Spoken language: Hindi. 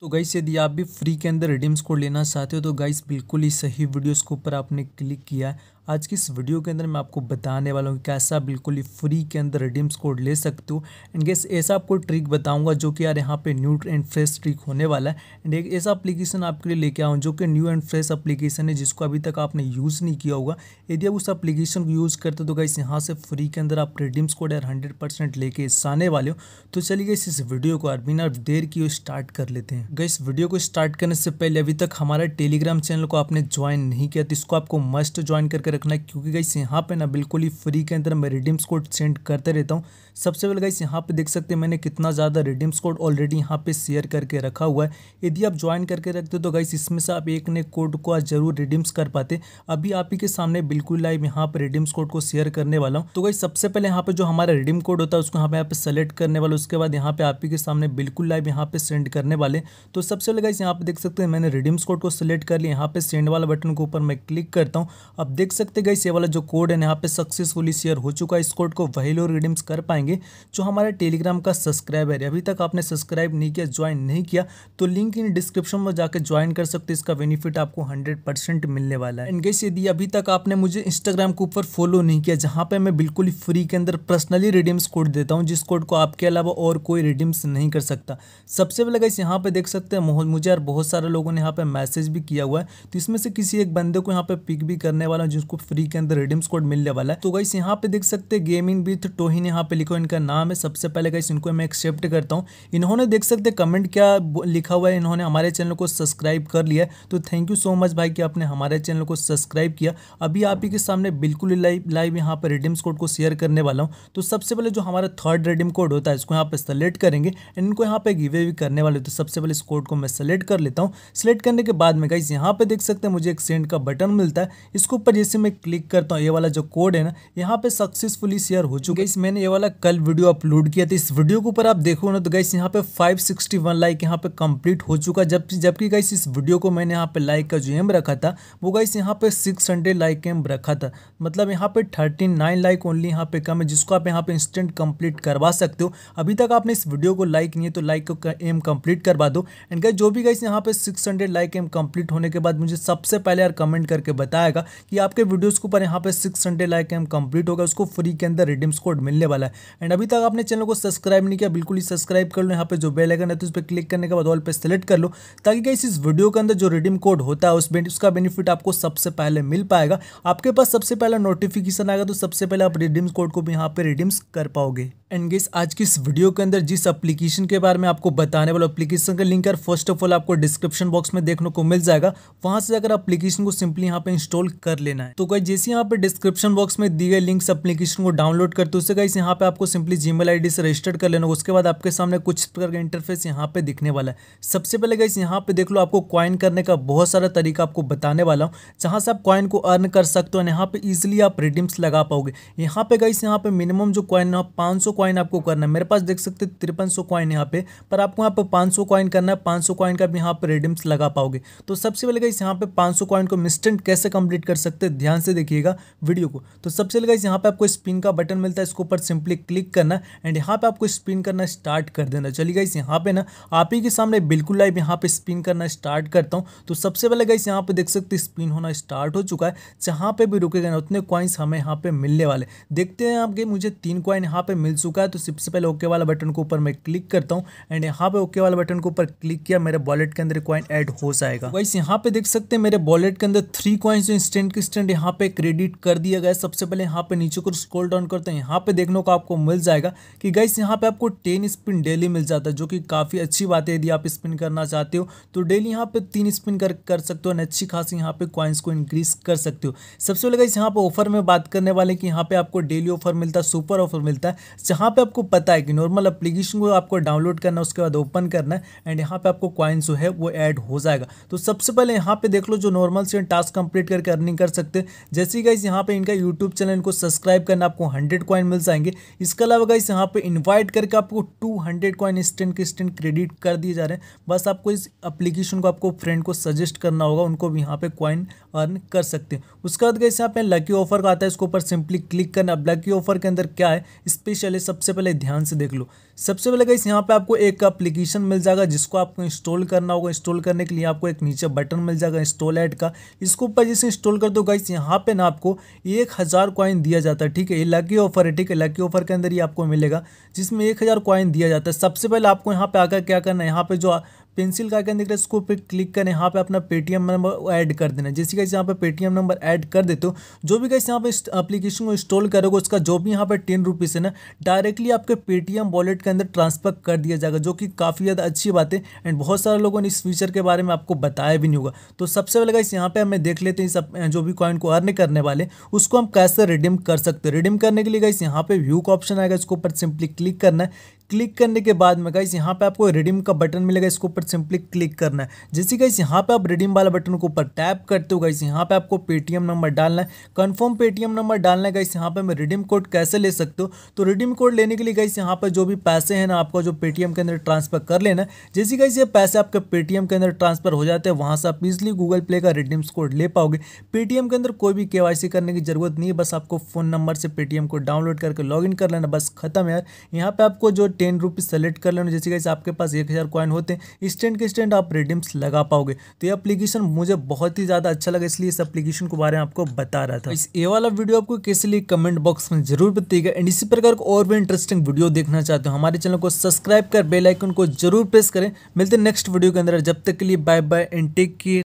तो गाइस यदि आप भी फ्री के अंदर रिडीम्स कोड लेना चाहते हो तो गाइस बिल्कुल ही सही वीडियोस के ऊपर आपने क्लिक किया आज की इस वीडियो के अंदर मैं आपको बताने वाला हूँ कैसे आप बिल्कुल ही फ्री के अंदर रिडीम्स कोड ले सकते हो एंड गैस ऐसा आपको ट्रिक बताऊँगा जो कि यार यहाँ पे न्यू एंड फ्रेश ट्रिक होने वाला है एंड एक ऐसा अप्लीकेशन आपके लिए लेके आऊँ जो कि न्यू एंड फ्रेश अप्लीकेशन है जिसको अभी तक आपने यूज़ नहीं किया होगा यदि आप उस अप्लीकेशन को यूज़ करते हो तो गैस यहाँ से फ्री के अंदर आप रिडीम्स कोड यार हंड्रेड परसेंट लेके आने वाले हो तो चलिए गैस इस वीडियो को यार बिना देर की स्टार्ट कर लेते हैं गैस वीडियो को स्टार्ट करने से पहले अभी तक हमारे टेलीग्राम चैनल को आपने ज्वाइन नहीं किया तो इसको आपको मस्ट ज्वाइन करके रखना है क्योंकि गाइस यहाँ पे ना बिल्कुल ही फ्री के अंदर मैं रिडीम्स कोड सेंड करते रहता हूँ सबसे पहले गाइस यहाँ पे देख सकते हैं मैंने कितना ज़्यादा रिडीम्स कोड ऑलरेडी यहाँ पे शेयर करके रखा हुआ है यदि आप ज्वाइन करके रखते हो तो गाइस इसमें से आप एक नए कोड को आज जरूर रिडीम्स कर पाते अभी आप ही के सामने बिल्कुल लाइव यहाँ पर रिडीम्स कोड को शेयर करने वाला हूँ तो गाइस सबसे पहले यहाँ पर जो हमारा रिडीम कोड होता है उसको यहाँ पे आप सेलेक्ट करने वाला उसके बाद यहाँ पे आप ही के सामने बिल्कुल लाइव यहाँ पे सेंड करने वाले तो सबसे पहले गाइस यहाँ पे देख सकते हैं मैंने रिडीम्स कोड को सिलेक्ट कर लिया यहाँ पे सेंड वाला बटन के ऊपर मैं क्लिक करता हूँ अब देख सकते सकते गई ये वाला जो कोड है यहाँ पे सक्सेसफुली शेयर हो चुका है इस कोड को वही लोग रिडीम्स कर पाएंगे जो हमारे टेलीग्राम का सब्सक्राइबर है अभी तक आपने सब्सक्राइब नहीं किया ज्वाइन नहीं किया तो लिंक इन डिस्क्रिप्शन में जाकर ज्वाइन कर सकते इसका बेनिफिट आपको हंड्रेड मिलने वाला है इनकेस यदि अभी तक आपने मुझे इंस्टाग्राम के ऊपर फॉलो नहीं किया जहाँ पर मैं बिल्कुल फ्री के अंदर पर्सनली रिडीम्स कोड देता हूँ जिस कोड को आपके अलावा और कोई रिडीम्स नहीं कर सकता सबसे पहले गाइस यहाँ पर देख सकते हैं मुझे यार बहुत सारे लोगों ने यहाँ पे मैसेज भी किया हुआ है तो इसमें से किसी एक बंदे को यहाँ पे पिक भी करने वाला हूँ जिसको फ्री के अंदर रिडीम कोड मिलने वाला है तो गाइस यहाँ पे देख सकते हैं गेमिंग विथ टोहिन यहाँ पे लिखो इनका नाम है सबसे पहले गाइस इनको मैं एक्सेप्ट करता हूँ इन्होंने देख सकते कमेंट क्या लिखा हुआ है इन्होंने हमारे चैनल को सब्सक्राइब कर लिया तो थैंक यू सो मच भाई कि आपने हमारे चैनल को सब्सक्राइब किया अभी आप ही के सामने बिल्कुल लाइव लाइव यहाँ पर रिडीम्स कोड को शेयर करने वाला हूँ तो सबसे पहले जो हमारा थर्ड रिडीम कोड होता है इसको यहाँ पर सेलेक्ट करेंगे इनको यहाँ पे गिवे भी करने वाले तो सबसे पहले इस कोड को मैं सेलेक्ट कर लेता हूँ सेलेक्ट करने के बाद में गाइस यहाँ पे देख सकते हैं मुझे एक सेंड का बटन मिलता है इसके ऊपर जैसे मैं क्लिक करता हूँ ये वाला जो कोड है ना यहाँ पे सक्सेसफुली शेयर हो चुका है इस मैंने ये वाला कल वीडियो अपलोड किया था इस वीडियो के ऊपर आप देखो ना तो गाइस यहाँ पे 561 लाइक यहाँ पे कंप्लीट हो चुका जब जबकि गाइस इस वीडियो को मैंने यहाँ पे लाइक का जो एम रखा था वो गाइस यहाँ पे 600 लाइक एम रखा था मतलब यहाँ पे 39 लाइक ओनली यहाँ पे कम है जिसको आप यहाँ पे इंस्टेंट कंप्लीट करवा सकते हो अभी तक आपने इस वीडियो को लाइक नहीं है तो लाइक एम कंप्लीट करवा दो एंड गाइस जो भी गाइस यहाँ पे सिक्स लाइक एम कंप्लीट होने के बाद मुझे सबसे पहले यार कमेंट करके बताएगा कि आपके वीडियोस के ऊपर यहाँ पे six hundred like M complete होगा उसको फ्री के अंदर रिडीम्स कोड मिलने वाला है एंड अभी तक आपने चैनल को सब्सक्राइब नहीं किया बिल्कुल ही सब्सक्राइब कर लो यहाँ पे जो बेल आइकन है तो उस पर क्लिक करने के बाद ऑल पे सेलेक्ट कर लो ताकि कहीं इस वीडियो के अंदर जो रिडीम कोड होता है उस उसका बेनिफिट आपको सबसे पहले मिल पाएगा आपके पास सबसे पहला नोटिफिकेशन आएगा तो सबसे पहले आप रिडीम्स कोड को भी यहाँ पे रिडीम्स कर पाओगे एंड गेस आज की इस वीडियो के अंदर जिस एप्लीकेशन के बारे में आपको बताने वाला एप्लीकेशन का लिंक यार फर्स्ट ऑफ ऑल आपको डिस्क्रिप्शन बॉक्स में देखने को मिल जाएगा वहां से अगर एप्लीकेशन को सिंपली यहां पे इंस्टॉल कर लेना है तो गाइज जैसे यहाँ पे डिस्क्रिप्शन बॉक्स में दी गई लिंक्स अपलीकेशन को डाउनलोड करते उससे गाइज यहाँ पे आपको सिंपली जी मेल से रजिस्टर कर लेना उसके बाद आपके सामने कुछ प्रकार का इंटरफेस यहाँ पे दिखने वाला है सबसे पहले गाइज यहाँ पे देख लो आपको कॉइन करने का बहुत सारा तरीका आपको बताने वाला हूँ जहाँ से आप कॉइन को अर्न कर सकते हो यहाँ पे ईजिली आप रिडीम्स लगा पाओगे यहाँ पे गाइस यहाँ पे मिनिमम जो कॉइन है पाँच सौ कॉइन आपको करना है मेरे पास देख सकते हैं तिरपन सौ कॉइन यहाँ पे पर आपको यहाँ पे पाँच सौ कॉइन करना है पाँच सौ कॉइन का भी यहाँ पे रिडीम्स लगा पाओगे तो सबसे पहले गाइस यहाँ पे पाँच सौ कॉइन को मिस्टेंट कैसे कंप्लीट कर सकते हैं ध्यान से देखिएगा वीडियो को तो सबसे लगाइज यहाँ पे आपको स्पिन का बटन मिलता है इसके ऊपर सिंपली क्लिक करना एंड यहाँ पे आपको स्पिन करना स्टार्ट कर देना चलिए गाइस यहाँ पे ना आप ही के सामने बिल्कुल लाइव यहाँ पे स्पिन करना स्टार्ट करता हूँ तो सबसे पहले गाइस यहाँ पे देख सकते स्पिन होना स्टार्ट हो चुका है जहाँ पे भी रुके ना उतने कॉइन्स हमें यहाँ पे मिलने वाले देखते हैं आपके मुझे तीन कॉइन यहाँ पे मिल चुका है तो सबसे पहले ओके वाला बटन के ऊपर मैं क्लिक करता हूँ एंड यहाँ पे ओके वाला बटन के ऊपर क्लिक किया मेरे वॉलेट के अंदर कॉइन ऐड हो जाएगा वाइस तो यहाँ पे देख सकते हैं मेरे वॉलेट के अंदर थ्री कॉइन्स जो इंस्टेंट इंस्टेंट यहाँ पे क्रेडिट कर दिया गया सबसे पहले यहाँ पे नीचे को स्क्रॉल डाउन करते हैं यहाँ पे देखने को आपको मिल जाएगा कि गाइस यहाँ पे आपको टेन स्पिन डेली मिल जाता है जो कि काफ़ी अच्छी बात है यदि आप स्पिन करना चाहते हो तो डेली यहाँ पे तीन स्पिन कर कर सकते हो और अच्छी खासी यहाँ पे कॉइन्स को इंक्रीज कर सकते हो सबसे पहले गाइस यहाँ पर ऑफर में बात करने वाले कि यहाँ पे आपको डेली ऑफर मिलता है सुपर ऑफर मिलता है जहाँ पर आपको पता है कि नॉर्मल अप्लीकेशन को आपको डाउनलोड करना है उसके बाद ओपन करना है एंड यहाँ पे आपको कॉइन्स जो है वो एड हो जाएगा तो सबसे पहले यहाँ पर देख लो जो नॉर्मल से टास्क कंप्लीट करके अर्निंग कर सकते जैसे गाइस यहाँ पे इनका यूट्यूब चैनल इनको सब्सक्राइब करना आपको हंड्रेड कॉइन मिल जाएंगे इसके अलावा गाइस यहाँ पे इन्वाइट करके आपको टू हंड्रेड कॉइन इंस्टेंट के इंस्टेंट क्रेडिट कर दिए जा रहे हैं बस आपको इस अप्लीकेशन को आपको फ्रेंड को सजेस्ट करना होगा उनको भी यहाँ पे कॉइन अर्न कर सकते हैं उसके बाद गाइस यहाँ पे लकी ऑफर का आता है इसके ऊपर सिंपली क्लिक करना लकी ऑफर के अंदर क्या है स्पेशली सबसे पहले ध्यान से देख लो सबसे पहले गाइस यहाँ पे आपको एक एप्लीकेशन मिल जाएगा जिसको आपको इंस्टॉल करना होगा इंस्टॉल करने के लिए आपको एक नीचे बटन मिल जाएगा इंस्टॉल ऐड का इसको ऊपर जैसे इंस्टॉल कर दो गाइस यहाँ पे ना आपको एक हज़ार कॉइन दिया जाता है ठीक है ये लकी ऑफर है ठीक है लकी ऑफर के अंदर ही आपको मिलेगा जिसमें एक हज़ार कॉइन दिया जाता है सबसे पहले आपको यहाँ पे आकर क्या करना है यहाँ पे जो पेंसिल का आइकन दिख रहा है इसको पे क्लिक करें यहाँ पे अपना पेटीएम नंबर ऐड कर देना जैसे गाइस यहाँ पे पेटीएम नंबर ऐड कर देते हो जो भी कैसे यहाँ पे एप्लीकेशन को इंस्टॉल करोगे उसका जो भी यहाँ पे टेन रुपीज़ है ना डायरेक्टली आपके पेटीएम वॉलेट के अंदर ट्रांसफर कर दिया जाएगा जो कि काफ़ी ज़्यादा अच्छी बात है एंड बहुत सारे लोगों ने इस फीचर के बारे में आपको बताया भी नहीं होगा तो सबसे पहले गाइस यहाँ पर हमें देख लेते हैं सब जो भी कॉइन को अर्न करने वाले उसको हम कैसे रिडीम कर सकते हैं रिडीम करने के लिए गाइस यहाँ पे व्यू का ऑप्शन आएगा इसके ऊपर सिंपली क्लिक करना है क्लिक करने के बाद में गाइस यहाँ पे आपको रिडीम का बटन मिलेगा इसके ऊपर सिंपली क्लिक करना है जैसे गाइस यहाँ पे आप रिडीम वाला बटन के ऊपर टैप करते हो गाइस यहाँ पे आपको पेटीएम नंबर डालना है कन्फर्म पेटीएम नंबर डालना है गाइस यहाँ पे मैं रिडीम कोड कैसे ले सकते हो तो रिडीम कोड लेने के लिए गाइस यहाँ पर जो भी पैसे हैं ना आपका जो पेटीएम के अंदर ट्रांसफर कर लेना जैसे गाइस ये पैसे आपके पेटीएम के अंदर ट्रांसफर हो जाते हैं वहाँ से आप इजिली गूगल प्ले का रिडीम कोड ले पाओगे पेटीएम के अंदर कोई भी के करने की जरूरत नहीं है बस आपको फ़ोन नंबर से पेटीएम को डाउनलोड करके लॉग कर लेना बस खत्म है यहाँ पर आपको जो टेन रुपीज़ सेलेक्ट कर लेना जैसे कैसे आपके पास एक हज़ार कॉइन होते हैं स्टैंड के स्टैंड आप रिडीम्स लगा पाओगे तो ये अपलीकेशन मुझे बहुत ही ज़्यादा अच्छा लगा इसलिए इस अपलीकेशन के बारे में आपको बता रहा था तो इस ए वाला वीडियो आपको कैसे लिए कमेंट बॉक्स में जरूर बताइएगा एंड इसी प्रकार को और भी इंटरेस्टिंग वीडियो देखना चाहते हो हमारे चैनल को सब्सक्राइब कर बेलाइकन को जरूर प्रेस करें मिलते नेक्स्ट वीडियो के अंदर जब तक के लिए bye bye and take care